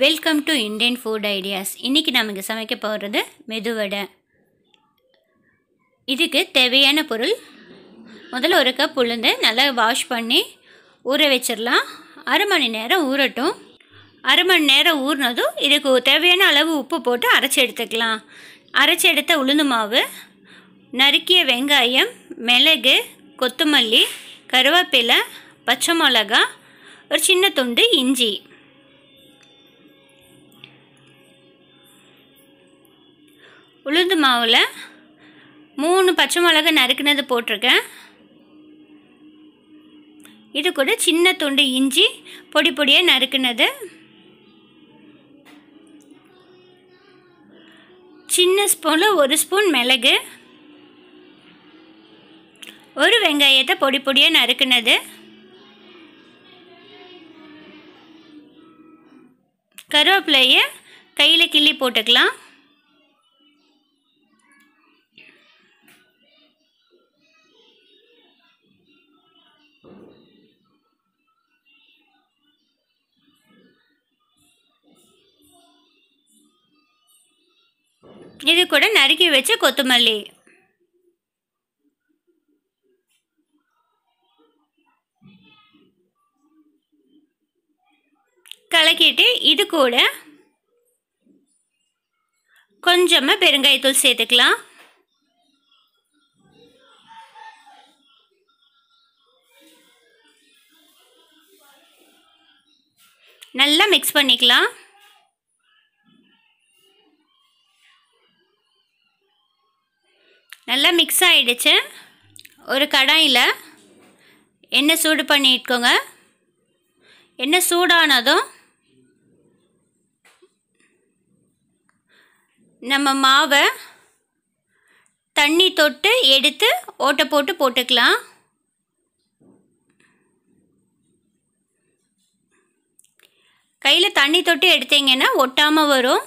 welcome to Indian food ideas இன்றைக்கி நாம் இங்கே சமைக்க போகிறது மெதுவடை இதுக்கு தேவையான பொருள் முதல்ல ஒரு கப் உளுந்து நல்லா வாஷ் பண்ணி ஊற வச்சிடலாம் அரை மணி நேரம் ஊறட்டும் அரை மணி நேரம் ஊறினதும் இதுக்கு தேவையான அளவு உப்பு போட்டு அரைச்சி எடுத்துக்கலாம் அரைச்சி எடுத்த உளுந்து மாவு நறுக்கிய வெங்காயம் மிளகு கொத்தமல்லி கருவேப்பிலை பச்சை மிளகா ஒரு சின்ன துண்டு இஞ்சி உளுந்து மாவில் மூணு பச்சை மிளகா நறுக்குனது போட்டிருக்கேன் இது கூட சின்ன துண்டு இஞ்சி பொடி பொடியாக நறுக்குனது சின்ன ஸ்பூனில் ஒரு ஸ்பூன் மிளகு ஒரு வெங்காயத்தை பொடி பொடியாக நறுக்குனது கருவேப்பிலையை கையில் கிள்ளி போட்டுக்கலாம் இது கூட நறுக்கி வச்ச கொத்தமல்லி கலக்கிட்டு இது கூட கொஞ்சமாக பெருங்காயத்தூள் சேர்த்துக்கலாம் நல்லா மிக்ஸ் பண்ணிக்கலாம் நல்லா மிக்ஸ் ஆகிடுச்சு ஒரு கடாயில் எண்ணெய் சூடு பண்ணிட்டுக்கோங்க எண்ணெய் சூடானதும் நம்ம மாவை தண்ணி தொட்டு எடுத்து ஓட்டை போட்டு போட்டுக்கலாம் கையில் தண்ணி தொட்டு எடுத்தீங்கன்னா ஒட்டாமல் வரும்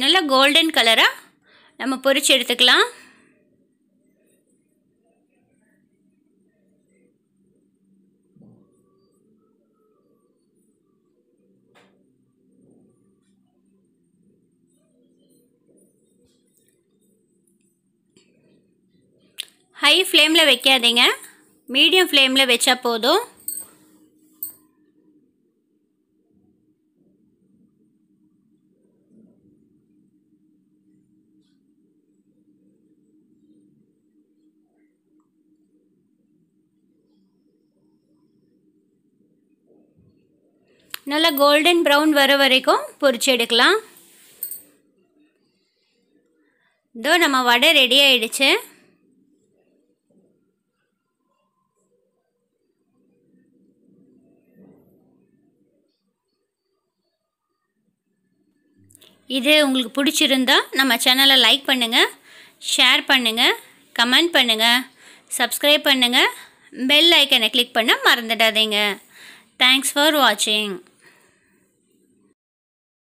நல்லா கோல்டன் கலராக நம்ம பொறிச்சு எடுத்துக்கலாம் ஹை ஃப்ளேமில் வைக்காதீங்க மீடியம் ஃப்ளேமில் வச்சா போதும் நல்லா கோல்டன் ப்ரௌன் வர வரைக்கும் பொரிச்சு எடுக்கலாம் இதோ நம்ம வடை ரெடி ஆயிடுச்சு இது உங்களுக்கு பிடிச்சிருந்தா நம்ம சேனலை லைக் பண்ணுங்கள் ஷேர் பண்ணுங்கள் கமெண்ட் பண்ணுங்கள் சப்ஸ்கிரைப் பண்ணுங்கள் பெல் ஐக்கனை கிளிக் பண்ண மறந்துடாதீங்க தேங்க்ஸ் ஃபார் வாட்சிங்